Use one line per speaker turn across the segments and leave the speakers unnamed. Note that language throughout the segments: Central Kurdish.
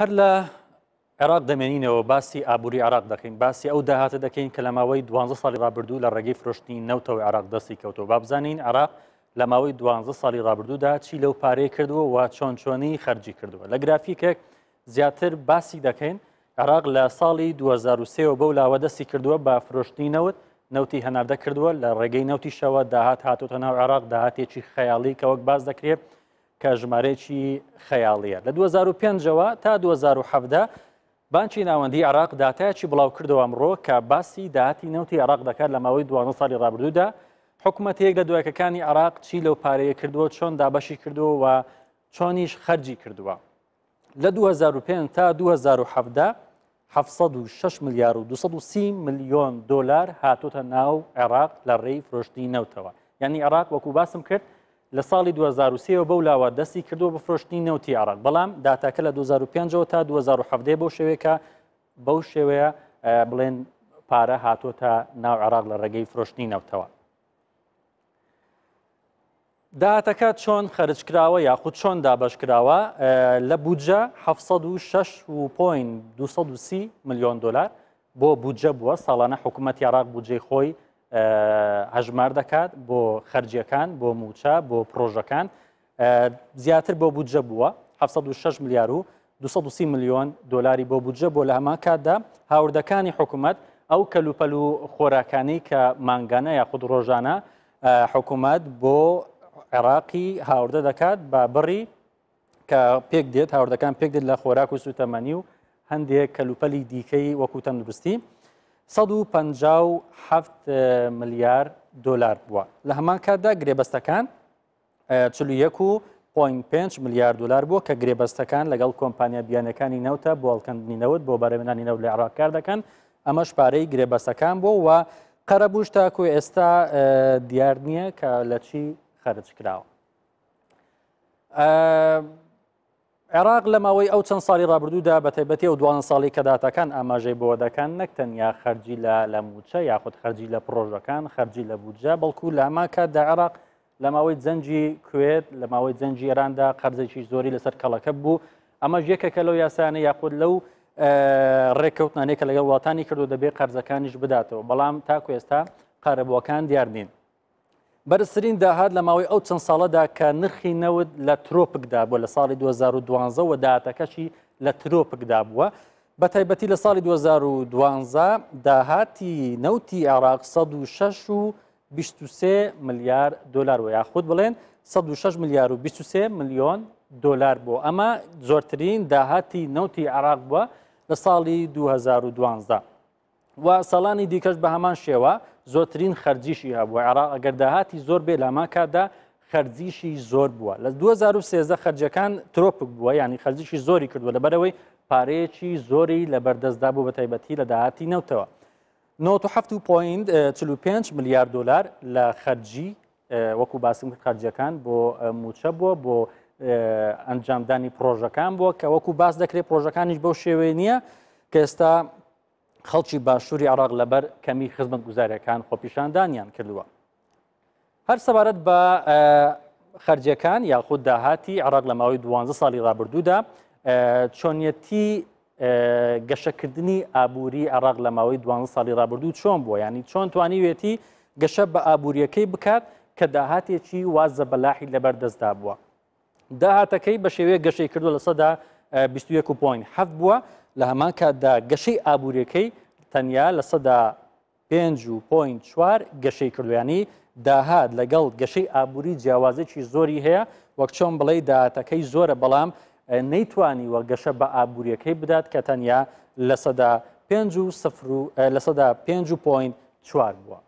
هەر لە عێراق دەمێنینەوە باسی ئابووری عراق دەکەین باسی ئەو داهاتە دەکەین کە لە ماوەی 12 ساڵی ڕابردوو لە ڕێگەی فرۆشتنی نەوتەوە عراق دەستی کەوتەوە بابزانین عراق لە ماوەی 12 ساڵی ڕابردوودا چی لەو پارەی کردووە و چۆن چۆنی خەرجی کردووە لە گرافیکێک زیاتر باسی دەکەین عراق لە ساڵی 2023 بەو لاوە دەستی کردووە با فرۆشتنی نەوت نەوتی هەناردە کردووە لە ڕێگەی نەوتی شەوە داهات هاتوتە ناو عراق داهاتێکی خەیاڵی کە وەک باز دەکرێت کە ژمارەیەکی خەیاڵیە لە 2005ەوە تا 2017 بانکی ناوەندی عراق دااتایکی بڵاو کردەوە ئەمڕۆ کە باسی داهاتی نەوتی عراق دەکات لە ماوەی دوانە ساڵی ڕابردوودا حکوومەتەیەک لە دوایەکەەکانی عراق چی لەو پارەیە کردووە چۆن دابەشی کردووە و چۆنیش خەرجی کردووە لە 2005 تا 2017 6 میلیار و 230 میلیۆن دلار هاتوتە ناو عێراق لە ڕێی فرۆشتی نەوتەوە یعنی عراق وەکو باسم کرد لە ساڵی 2023 بەو لاوە دەستی کردو بە فرۆشتنی نەوتی عراق بەڵام داتاکە لە 2005 تا 2017 بۆ شێوەیەکە بەو شێوەیە بڵێن پارە هاتۆتە ناو عراق لە ڕێگەی فرۆشتنی نەوتەوە. داهاتەکە چۆن خەرجکراوە یاخود چۆن دابشکراوە لە بودجە 6 میلیۆن دلار بۆ بودجە بووە ساڵانە حکوومەت عراق بودجێ خۆی هەژمار دەکات بۆ خەرجیەکان بۆ موچە بۆ پرۆژەکان زیاتر بۆ بودجە بووە 6 میلیار و 230 میلیۆن دلاری بۆ بودجە بۆ لە هەمان کاتدا هاوردەکانی حکوومەت ئەو کەلوپەل و خۆراکانی کە مانگانە یاخود ڕۆژانە حکوومەت بۆ عێراقی هاوردە دەکات با بڕی کە پێک دێت هاوردەکان پێک دێت لە خۆراک و سوتەمەنی و هەندێک کەلوپەلی دیکەی وەکو تەندروستی 157 ملیار دلار بووە لە هەمان کاتدا گرێبەستەکان 1.5 ملیار دلار بووە کە گرێبەستەکان لەگەڵ کۆمپانیا بیانەکانی نەوتە بۆڵکەندنینەوت بۆ بەرەمێنانی نەوت لە عراقکار دەکەن ئەمەش پارەی گرێبەستەکان بۆ و قەرەبووش تاکوی ئێستا دیار نییە کە لە چی خەرج کراوە. عێراق لە ماوەی ئەو چەند ساڵی ڕابردوودا بە تایبەتی و دوان ساڵی کەداتەکان ئاماژەی بۆ دەکەن نەکتەنیا خەرجی لە لەموچە یاخود خەرجی لە پرۆژەکان خەرجی لە بودجە بەڵکو لاماکە دا عێراق لە ماوەی جەنجی کوێت لە ماوەی جەنجی ئێراندا قەرزێکی زۆری لەسەر کەڵەکە بوو ئەمە یەکەکە لەو یاسانە یاخود لەو ڕێککەوتانێکە لەگەڵ وڵاتانی کردو دەبێت قەرزەکانیش بداتەوە بەڵام تاکو ئێستا قەرەبووەکان دیارنین بەرزترین داهات لە ماوەی ئەو چەند ساڵەدا کە نرخی نەوت لە ترۆپکدا بووە لە ساڵی 2012 و داهاتەکەشی لە ترۆپکدا بووە بە تایبەتی لە ساڵی 2012 داهاتی نەوتی عراق 16 و 23 ملیار دلار و یاخود بڵێن 16 ملیار و 23 میلیۆن دلار بوو ئەمە زۆرترین داهاتی نەوتی عراق بووە لە ساڵی 2012. و ساڵانی دیکەش بە هەمان شێوە زۆرترین خەرجیشی هەبووە عراق ئەگەر داهاتی زۆر بێ لاماکدا خەرجیشی زۆر بووە لە 2013 خەرجەکان ترۆپک بووە ینی خەرجیشی زۆری کردووە لەبەرەوەی پارەیەکی زۆری لە بەردەستدا بوو بە تایبەتی لە داهاتی نەوتەوە 5 میلیارد دلار لە خەرجی وەکو باسم خەرجەکان بۆ موچە بووە بۆ ئەنجامدانی پرۆژەکان بووە کە وەکو باس دەکرێت پرۆژەکانیش بەو شێوێ نییە کە ئێستا خەڵکی باشووری عراق لەبەر کەمی خزمەت گوزارەکان خۆپیشاندانیان کردووە. هەر سەبارەت بە خرجەکان یاخود داهاتی عراق لە ماوەی 12 ساڵی ڕابردوودا چۆنیەتی گەشەکردنی ئابووری عراق لە ماوەی 12 ساڵی ڕابردوو چۆن بووە ینی چۆن توانیوێتی گەشە بە ئابوووریەکەی بکات کە داهاتێکی وازە بەلاحی لەبەر دەستدا بووە. داهاتەکەی بە شێوەیە گەشەی کردو لە سەدا 21 پوین هەفت بووە لە هەمان کاتدا گەشەی ئابوورەکەی تەنیا لە سەدا پێنج و پوین چوار گەشەی کردویانی داهات لەگەڵ گەشەی ئابووری جیاوازێکی زۆری هەیە وەک چۆن بڵێ داهاتەکەی زۆرە بەڵام نەیتوانی وە گەشە بە ئابوووریەکەی بدات کە تەنیا لە سەدا پێنج و سفر لە سەدا پێنج و پوین چوار بووە.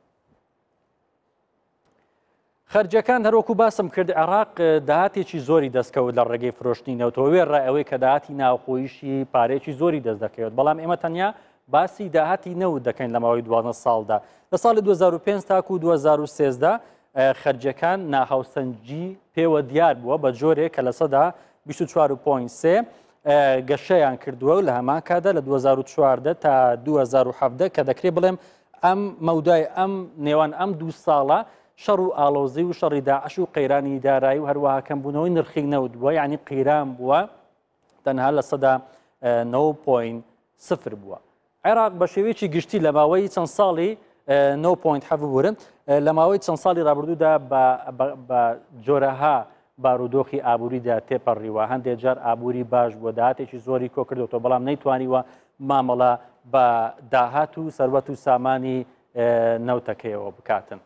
خەرجەکان هەرۆکو باسم کرد عێراق داهاتێکی زۆری دەستکەوت لە ڕێگەی فرۆشتنینەوەەوە وێ ئەوەی کە داهاتی ناوخۆیشی پارێکی زۆری دەست دەکەوێت بەڵام ئێمە تەنیا باسی داهاتی نەوت دەکەین لە ماوەی دوانە ساڵدا لە ساڵی 2005 تاکو 2013 خەرجەکان ناهاوسەنجی پێوە دیار بووە بە جۆرێک کە لە سەدا 24.3 گەشەیان کردووە و لە هەمان کادا لە 2014 تا 2017 کە دەکرێت بڵێم ئەم مەودای ئەم نێوان ئەم دوو ساڵە شەڕ و ئالۆزی و شەڕی داعش و قەیرانی دارایی و هەروەها کەم بوونەوەی نرخی نەوت بووە یعنی قیران بووە تەنها لە سەدا 9.0 سفر بووە عێراق بە شێوەیەکی گشتی لە ماوەی چەند ساڵی 9.7 ورن لە ماوەی چەند ساڵی رابرردوودا بە جۆرەها بارودۆخی ئابووریدا تێپەڕیوە هەندێک جار ئابووری باش بۆ داهاتێکی زۆری کۆ کردوەوە بەڵام نەیتوانیوە مامەڵە بە داهات و سەروەت و سامانی نەوتەکەیەوە بکاتن.